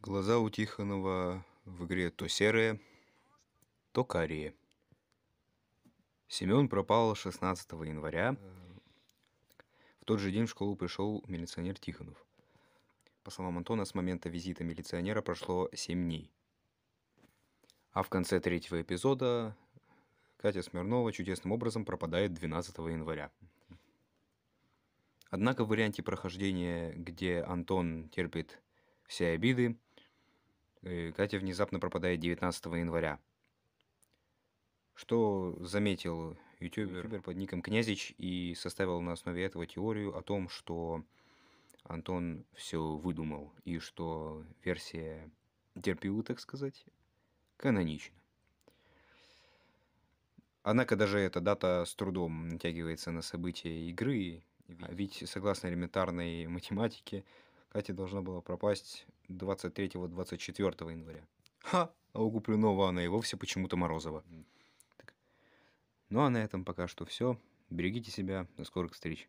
Глаза у Тихонова в игре то серые, то карие. Семен пропал 16 января. В тот же день в школу пришел милиционер Тихонов. По словам Антона, с момента визита милиционера прошло 7 дней. А в конце третьего эпизода Катя Смирнова чудесным образом пропадает 12 января. Однако в варианте прохождения, где Антон терпит все обиды, Э, Катя внезапно пропадает 19 января. Что заметил ютубер, ютубер под ником Князич и составил на основе этого теорию о том, что Антон все выдумал и что версия терпила, так сказать, канонична. Однако даже эта дата с трудом натягивается на события игры, а ведь согласно элементарной математике, Катя должна была пропасть 23-24 января. Ха! А у Куплинова она и вовсе почему-то Морозова. Так. Ну а на этом пока что все. Берегите себя. До скорых встреч.